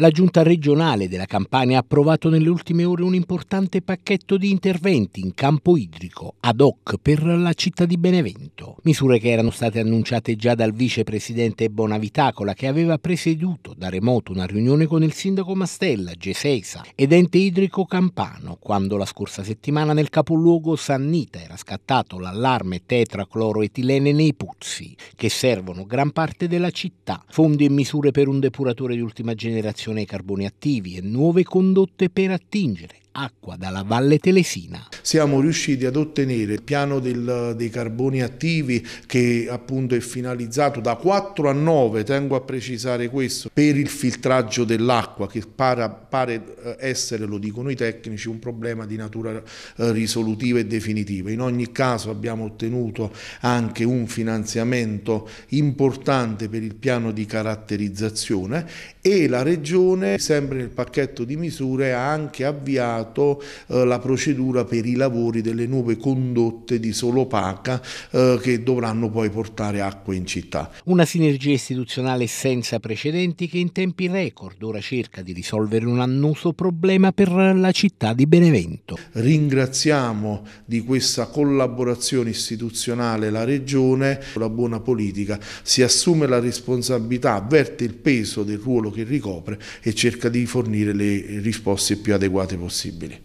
La giunta regionale della Campania ha approvato nelle ultime ore un importante pacchetto di interventi in campo idrico ad hoc per la città di Benevento. Misure che erano state annunciate già dal vicepresidente Bonavitacola che aveva presieduto da remoto una riunione con il sindaco Mastella, Gesesa ed ente idrico campano quando la scorsa settimana nel capoluogo Sannita era scattato l'allarme tetracloroetilene nei puzzi che servono gran parte della città. Fondi e misure per un depuratore di ultima generazione riduzione ai carboni attivi e nuove condotte per attingere acqua dalla Valle Telesina. Siamo riusciti ad ottenere il piano del, dei carboni attivi che appunto è finalizzato da 4 a 9, tengo a precisare questo, per il filtraggio dell'acqua che para, pare eh, essere, lo dicono i tecnici, un problema di natura eh, risolutiva e definitiva. In ogni caso abbiamo ottenuto anche un finanziamento importante per il piano di caratterizzazione e la Regione, sempre nel pacchetto di misure, ha anche avviato avviato eh, la procedura per i lavori delle nuove condotte di Solopaca eh, che dovranno poi portare acqua in città. Una sinergia istituzionale senza precedenti che in tempi record ora cerca di risolvere un annoso problema per la città di Benevento. Ringraziamo di questa collaborazione istituzionale la Regione, la buona politica si assume la responsabilità, avverte il peso del ruolo che ricopre e cerca di fornire le risposte più adeguate possibili. били.